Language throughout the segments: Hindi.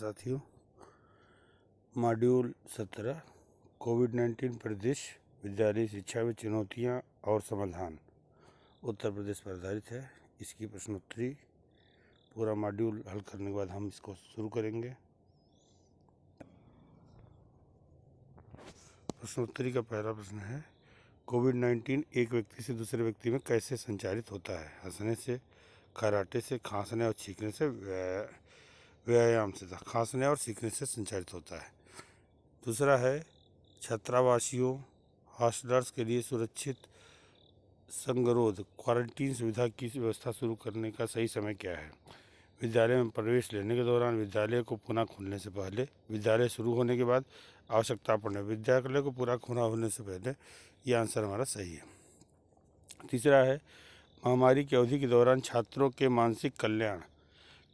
साथियों मॉड्यूल सत्रह कोविड नाइन्टीन प्रदेश विद्यालय शिक्षा में चुनौतियाँ और समाधान उत्तर प्रदेश पर आधारित है इसकी प्रश्नोत्तरी पूरा मॉड्यूल हल करने के बाद हम इसको शुरू करेंगे प्रश्नोत्तरी का पहला प्रश्न है कोविड नाइन्टीन एक व्यक्ति से दूसरे व्यक्ति में कैसे संचारित होता है हंसने से कराटे से खांसने और छींकने से व्यायाम से खांसने और सीखने से संचारित होता है दूसरा है छात्रावासियों हॉस्टलर्स के लिए सुरक्षित संगरोध क्वारंटीन सुविधा की व्यवस्था शुरू करने का सही समय क्या है विद्यालय में प्रवेश लेने के दौरान विद्यालय को पुनः खुलने से पहले विद्यालय शुरू होने के बाद आवश्यकता पड़ने विद्यालय को पूरा खुना होने से पहले ये आंसर हमारा सही है तीसरा है महामारी की अवधि के दौरान छात्रों के मानसिक कल्याण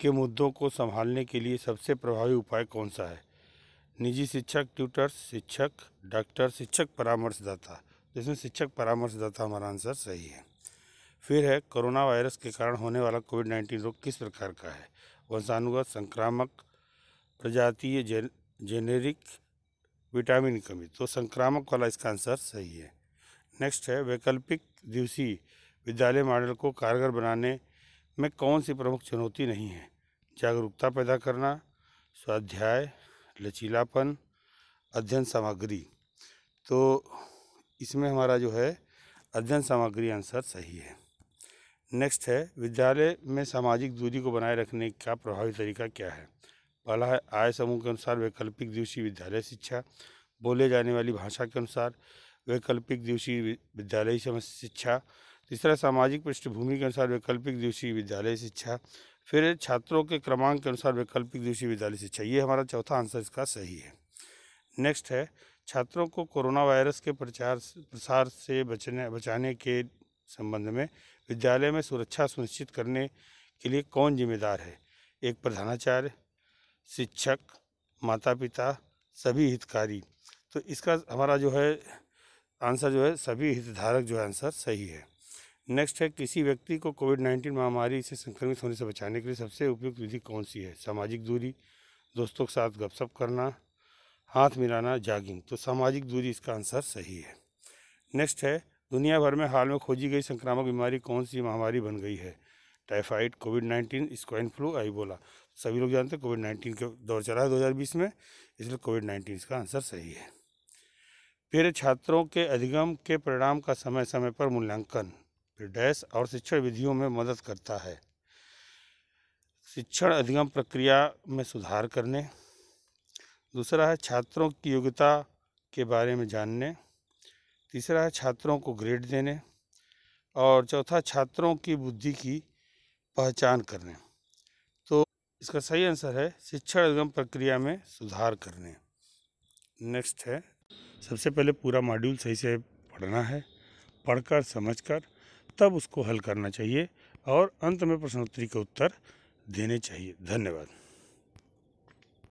के मुद्दों को संभालने के लिए सबसे प्रभावी उपाय कौन सा है निजी शिक्षक ट्यूटर्स शिक्षक डॉक्टर शिक्षक परामर्शदाता जिसमें शिक्षक परामर्शदाता हमारा आंसर सही है फिर है कोरोना वायरस के कारण होने वाला कोविड नाइन्टीन रोग किस प्रकार का है वंशानुगत संक्रामक प्रजातीय जे, जेनेरिक विटामिन कमी तो संक्रामक वाला इसका आंसर सही है नेक्स्ट है वैकल्पिक दिवसीय विद्यालय मॉडल को कारगर बनाने में कौन सी प्रमुख चुनौती नहीं है जागरूकता पैदा करना स्वाध्याय लचीलापन अध्ययन सामग्री तो इसमें हमारा जो है अध्ययन सामग्री आंसर सही है नेक्स्ट है विद्यालय में सामाजिक दूरी को बनाए रखने का प्रभावी तरीका क्या है पहला है आय समूह के अनुसार वैकल्पिक दिवसीय विद्यालय शिक्षा बोले जाने वाली भाषा के अनुसार वैकल्पिक दिवसीय विद्यालयी समस्त शिक्षा तीसरा सामाजिक पृष्ठभूमि के अनुसार वैकल्पिक दिवसीय विद्यालय शिक्षा फिर छात्रों के क्रमांक के अनुसार वैकल्पिक दिवसीय विद्यालय शिक्षा ये हमारा चौथा आंसर इसका सही है नेक्स्ट है छात्रों को कोरोना वायरस के प्रचार प्रसार से बचने बचाने के संबंध में विद्यालय में सुरक्षा सुनिश्चित करने के लिए कौन जिम्मेदार है एक प्रधानाचार्य शिक्षक माता पिता सभी हितकारी तो इसका हमारा जो है आंसर जो है सभी हितधारक जो है आंसर सही है नेक्स्ट है किसी व्यक्ति को कोविड नाइन्टीन महामारी से संक्रमित होने से बचाने के लिए सबसे उपयुक्त विधि कौन सी है सामाजिक दूरी दोस्तों के साथ गपशप करना हाथ मिलाना जागिंग तो सामाजिक दूरी इसका आंसर सही है नेक्स्ट है दुनिया भर में हाल में खोजी गई संक्रामक बीमारी कौन सी महामारी बन गई है typhoid covid nineteen swine flu Ebola सभी लोग जानते हैं कोविड नाइन्टीन के दौर चला है दो में इसलिए कोविड नाइन्टीन इसका आंसर सही है फिर छात्रों के अधिगम के परिणाम का समय समय पर मूल्यांकन डैश और शिक्षण विधियों में मदद करता है शिक्षण अधिगम प्रक्रिया में सुधार करने दूसरा है छात्रों की योग्यता के बारे में जानने तीसरा है छात्रों को ग्रेड देने और चौथा छात्रों की बुद्धि की पहचान करने तो इसका सही आंसर है शिक्षण अधिगम प्रक्रिया में सुधार करने नेक्स्ट है सबसे पहले पूरा मॉड्यूल सही से पढ़ना है पढ़कर समझकर तब उसको हल करना चाहिए और अंत में प्रश्नोत्तरी के उत्तर देने चाहिए धन्यवाद